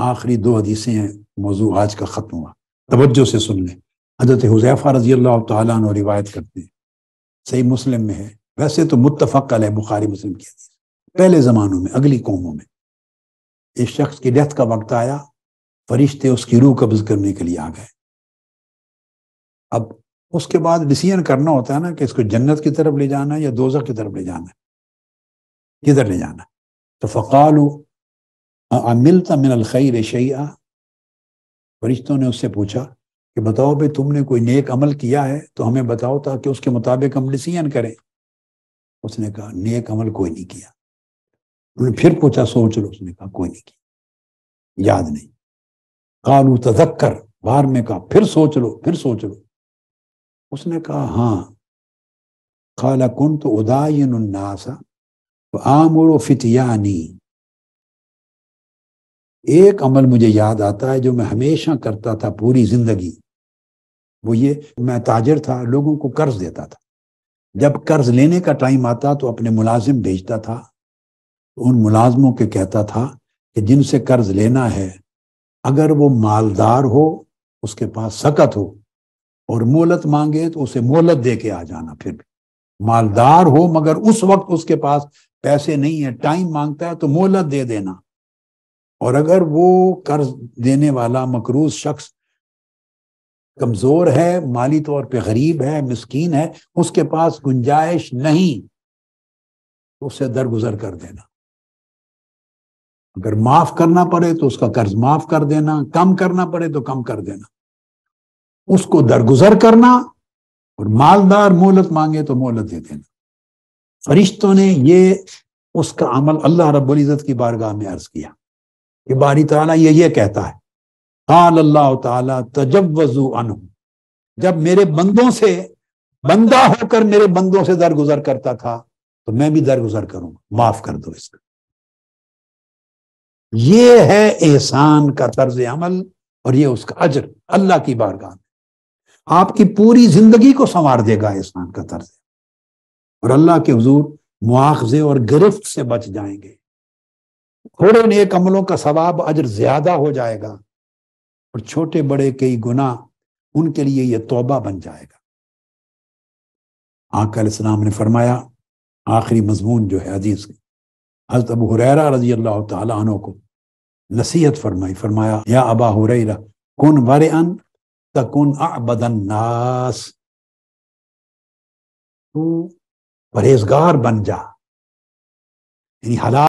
आखिरी दो हदीसें मौजू आज का ख़त्म हुआ तवज्जो से सुन लें हजरत हुजैफ़ा रजी अल्लाह तु रिवायत करते हैं सही मुस्लिम में है वैसे तो मुतफ़क़ अल बुखारी मुस्लिम की हदीस पहले ज़मानों में अगली कौमों में इस शख्स की डेथ का वक्त आया फरिश्ते उसकी रूह कब्ज करने के लिए आ गए अब उसके बाद डिसीजन करना होता है ना कि इसको जन्नत की तरफ ले जाना है या दोजक की तरफ ले जाना है किधर ले जाना तो फ़कालू अमिलता मिन अलखैर शैया फरिश्तों ने उससे पूछा कि बताओ भाई तुमने कोई नेक अमल किया है तो हमें बताओ ताकि उसके मुताबिक हम डिसीजन करें उसने कहा नेक अमल कोई नहीं किया उन्होंने फिर पूछा सोच लो उसने कहा कोई नहीं किया याद नहीं कालू कर बाहर में कहा फिर सोच लो फिर सोच लो उसने कहा हाँ खाला कुन तो उदायन नासा आमुर फितियानी एक अमल मुझे याद आता है जो मैं हमेशा करता था पूरी जिंदगी वो ये मैं ताजर था लोगों को कर्ज देता था जब कर्ज लेने का टाइम आता तो अपने मुलाजिम भेजता था उन मुलाजमों के कहता था कि जिनसे कर्ज लेना है अगर वो मालदार हो उसके पास सकत हो और मोहलत मांगे तो उसे मोहलत दे के आ जाना फिर भी मालदार हो मगर उस वक्त उसके पास पैसे नहीं है टाइम मांगता है तो मोहलत दे देना और अगर वो कर्ज देने वाला मकरूज शख्स कमजोर है माली तौर पे गरीब है मिस्कीन है उसके पास गुंजाइश नहीं तो उसे दरगुजर कर देना अगर माफ करना पड़े तो उसका कर्ज माफ कर देना कम करना पड़े तो कम कर देना उसको दरगुजर करना और मालदार मोहलत मांगे तो मोहलत दे देना फरिश्तों ने ये उसका अमल अल्लाह रब्बुल इज़्ज़त की बारगाह में अर्ज किया ये बारी ताला ये ये कहता है काल अल्लाह ताला तजवजू अनु जब मेरे बंदों से बंदा होकर मेरे बंदों से दरगुजर करता था तो मैं भी दरगुजर करूंगा माफ कर दो इसका ये है एहसान का तर्ज अमल और ये उसका अजर अल्लाह की बारगान में आपकी पूरी जिंदगी को संवार देगा एहसान का तर्ज और अल्लाह के हजूर मुआवजे और गिरफ्त से बच जाएंगे थोड़े नेक अमलों का सवाब अजर ज्यादा हो जाएगा और छोटे बड़े कई गुना उनके लिए यह तोबा बन जाएगा आकाम ने फरमाया आखिरी मजमून जो है अजीज की हजरत अब हुरैरा रजी अल्लाह तनों को नसीहत फरमाई फरमाया या अबा हुरैरा कौन वर अन तकुन अबदन नास तू परहेजगार बन जा यानी